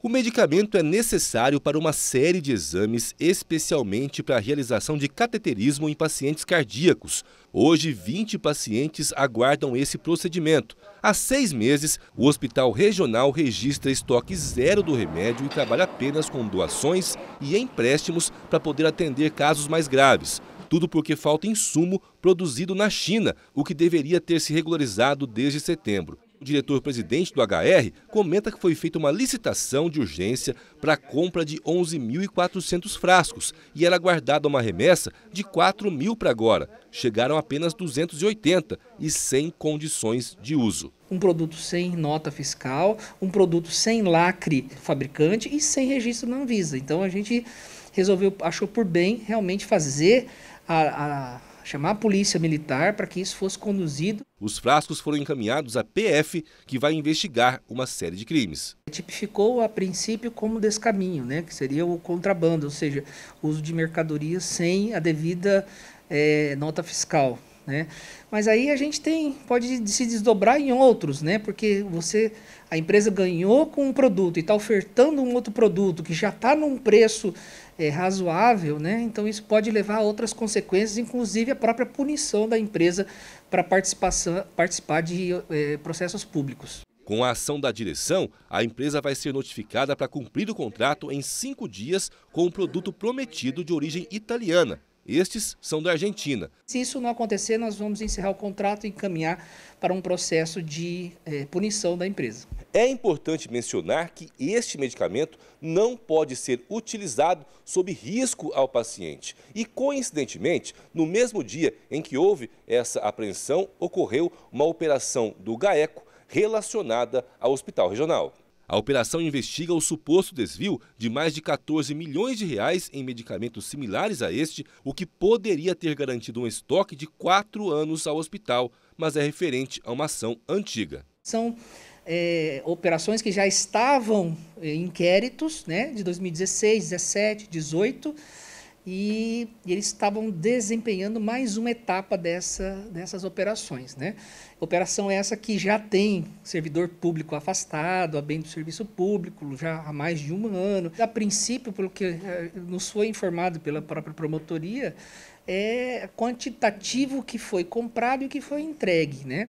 O medicamento é necessário para uma série de exames, especialmente para a realização de cateterismo em pacientes cardíacos. Hoje, 20 pacientes aguardam esse procedimento. Há seis meses, o Hospital Regional registra estoque zero do remédio e trabalha apenas com doações e empréstimos para poder atender casos mais graves. Tudo porque falta insumo produzido na China, o que deveria ter se regularizado desde setembro diretor-presidente do HR, comenta que foi feita uma licitação de urgência para a compra de 11.400 frascos e era guardada uma remessa de 4.000 para agora. Chegaram apenas 280 e sem condições de uso um produto sem nota fiscal, um produto sem lacre fabricante e sem registro na Anvisa. Então a gente resolveu, achou por bem realmente fazer a, a chamar a polícia militar para que isso fosse conduzido. Os frascos foram encaminhados à PF, que vai investigar uma série de crimes. Tipificou a princípio como descaminho, né, que seria o contrabando, ou seja, uso de mercadorias sem a devida é, nota fiscal. Né? Mas aí a gente tem pode se desdobrar em outros, né? Porque você a empresa ganhou com um produto e está ofertando um outro produto que já está num preço é, razoável, né? Então isso pode levar a outras consequências, inclusive a própria punição da empresa para participação participar de é, processos públicos. Com a ação da direção, a empresa vai ser notificada para cumprir o contrato em cinco dias com o produto prometido de origem italiana, estes são da Argentina. Se isso não acontecer, nós vamos encerrar o contrato e encaminhar para um processo de é, punição da empresa. É importante mencionar que este medicamento não pode ser utilizado sob risco ao paciente. E, coincidentemente, no mesmo dia em que houve essa apreensão, ocorreu uma operação do GAECO relacionada ao hospital regional. A operação investiga o suposto desvio de mais de 14 milhões de reais em medicamentos similares a este, o que poderia ter garantido um estoque de quatro anos ao hospital, mas é referente a uma ação antiga. São é, operações que já estavam é, em inquéritos né, de 2016, 17, 18 e eles estavam desempenhando mais uma etapa dessa, dessas operações. Né? Operação essa que já tem servidor público afastado, a bem do serviço público, já há mais de um ano. A princípio, pelo que eh, nos foi informado pela própria promotoria, é quantitativo que foi comprado e que foi entregue. Né?